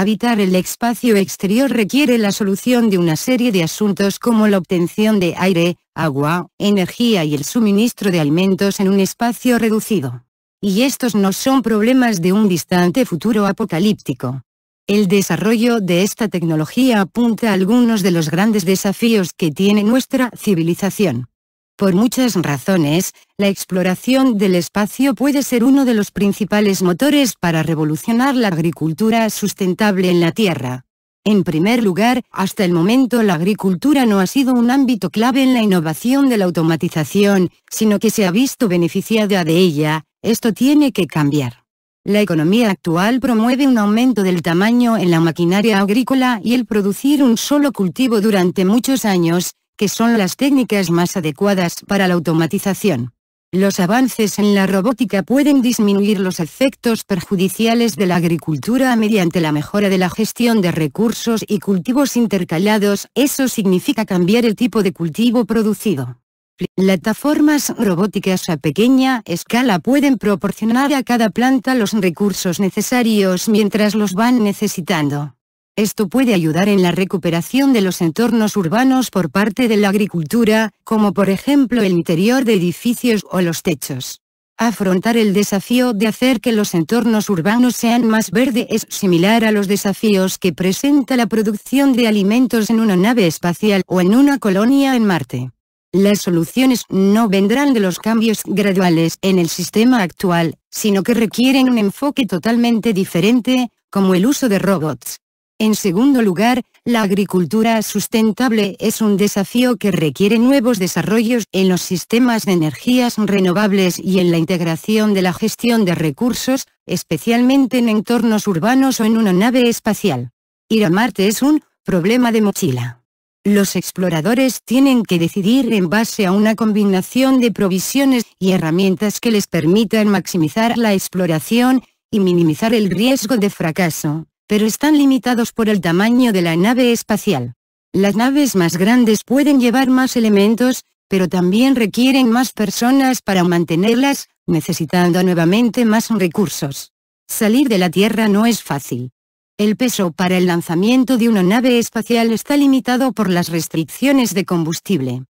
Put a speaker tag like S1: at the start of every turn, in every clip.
S1: Habitar el espacio exterior requiere la solución de una serie de asuntos como la obtención de aire, agua, energía y el suministro de alimentos en un espacio reducido. Y estos no son problemas de un distante futuro apocalíptico. El desarrollo de esta tecnología apunta a algunos de los grandes desafíos que tiene nuestra civilización. Por muchas razones, la exploración del espacio puede ser uno de los principales motores para revolucionar la agricultura sustentable en la Tierra. En primer lugar, hasta el momento la agricultura no ha sido un ámbito clave en la innovación de la automatización, sino que se ha visto beneficiada de ella, esto tiene que cambiar. La economía actual promueve un aumento del tamaño en la maquinaria agrícola y el producir un solo cultivo durante muchos años, que son las técnicas más adecuadas para la automatización. Los avances en la robótica pueden disminuir los efectos perjudiciales de la agricultura mediante la mejora de la gestión de recursos y cultivos intercalados, eso significa cambiar el tipo de cultivo producido. Plataformas robóticas a pequeña escala pueden proporcionar a cada planta los recursos necesarios mientras los van necesitando. Esto puede ayudar en la recuperación de los entornos urbanos por parte de la agricultura, como por ejemplo el interior de edificios o los techos. Afrontar el desafío de hacer que los entornos urbanos sean más verdes es similar a los desafíos que presenta la producción de alimentos en una nave espacial o en una colonia en Marte. Las soluciones no vendrán de los cambios graduales en el sistema actual, sino que requieren un enfoque totalmente diferente, como el uso de robots, en segundo lugar, la agricultura sustentable es un desafío que requiere nuevos desarrollos en los sistemas de energías renovables y en la integración de la gestión de recursos, especialmente en entornos urbanos o en una nave espacial. Ir a Marte es un problema de mochila. Los exploradores tienen que decidir en base a una combinación de provisiones y herramientas que les permitan maximizar la exploración y minimizar el riesgo de fracaso pero están limitados por el tamaño de la nave espacial. Las naves más grandes pueden llevar más elementos, pero también requieren más personas para mantenerlas, necesitando nuevamente más recursos. Salir de la Tierra no es fácil. El peso para el lanzamiento de una nave espacial está limitado por las restricciones de combustible.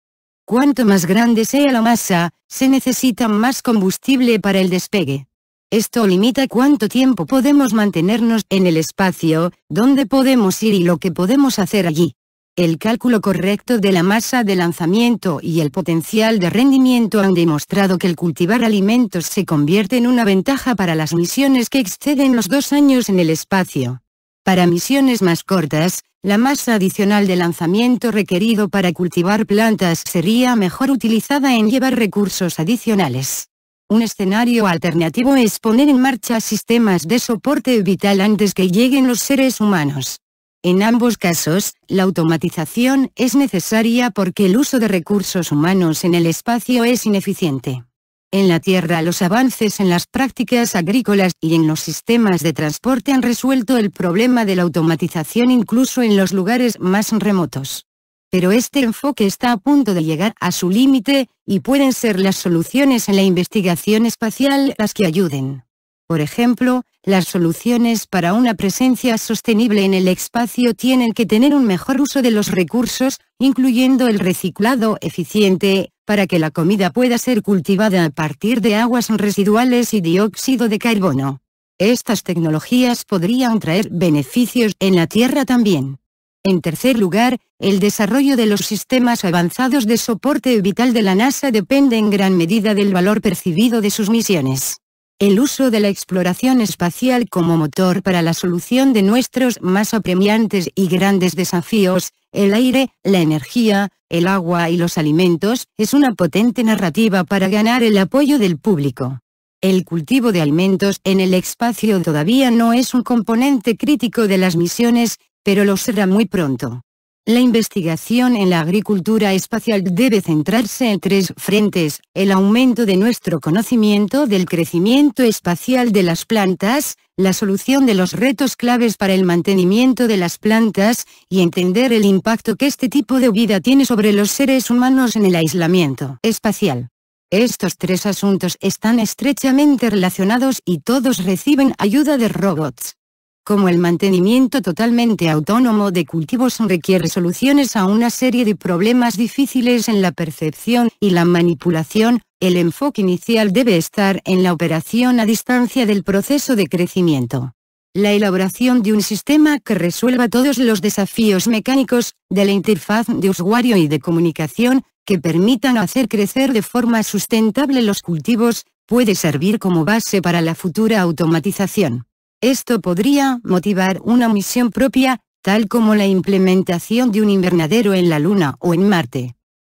S1: Cuanto más grande sea la masa, se necesita más combustible para el despegue. Esto limita cuánto tiempo podemos mantenernos en el espacio, dónde podemos ir y lo que podemos hacer allí. El cálculo correcto de la masa de lanzamiento y el potencial de rendimiento han demostrado que el cultivar alimentos se convierte en una ventaja para las misiones que exceden los dos años en el espacio. Para misiones más cortas, la masa adicional de lanzamiento requerido para cultivar plantas sería mejor utilizada en llevar recursos adicionales. Un escenario alternativo es poner en marcha sistemas de soporte vital antes que lleguen los seres humanos. En ambos casos, la automatización es necesaria porque el uso de recursos humanos en el espacio es ineficiente. En la Tierra los avances en las prácticas agrícolas y en los sistemas de transporte han resuelto el problema de la automatización incluso en los lugares más remotos pero este enfoque está a punto de llegar a su límite, y pueden ser las soluciones en la investigación espacial las que ayuden. Por ejemplo, las soluciones para una presencia sostenible en el espacio tienen que tener un mejor uso de los recursos, incluyendo el reciclado eficiente, para que la comida pueda ser cultivada a partir de aguas residuales y dióxido de carbono. Estas tecnologías podrían traer beneficios en la Tierra también. En tercer lugar, el desarrollo de los sistemas avanzados de soporte vital de la NASA depende en gran medida del valor percibido de sus misiones. El uso de la exploración espacial como motor para la solución de nuestros más apremiantes y grandes desafíos, el aire, la energía, el agua y los alimentos, es una potente narrativa para ganar el apoyo del público. El cultivo de alimentos en el espacio todavía no es un componente crítico de las misiones, pero lo será muy pronto. La investigación en la agricultura espacial debe centrarse en tres frentes, el aumento de nuestro conocimiento del crecimiento espacial de las plantas, la solución de los retos claves para el mantenimiento de las plantas, y entender el impacto que este tipo de vida tiene sobre los seres humanos en el aislamiento espacial. Estos tres asuntos están estrechamente relacionados y todos reciben ayuda de robots como el mantenimiento totalmente autónomo de cultivos requiere soluciones a una serie de problemas difíciles en la percepción y la manipulación, el enfoque inicial debe estar en la operación a distancia del proceso de crecimiento. La elaboración de un sistema que resuelva todos los desafíos mecánicos, de la interfaz de usuario y de comunicación, que permitan hacer crecer de forma sustentable los cultivos, puede servir como base para la futura automatización. Esto podría motivar una misión propia, tal como la implementación de un invernadero en la Luna o en Marte.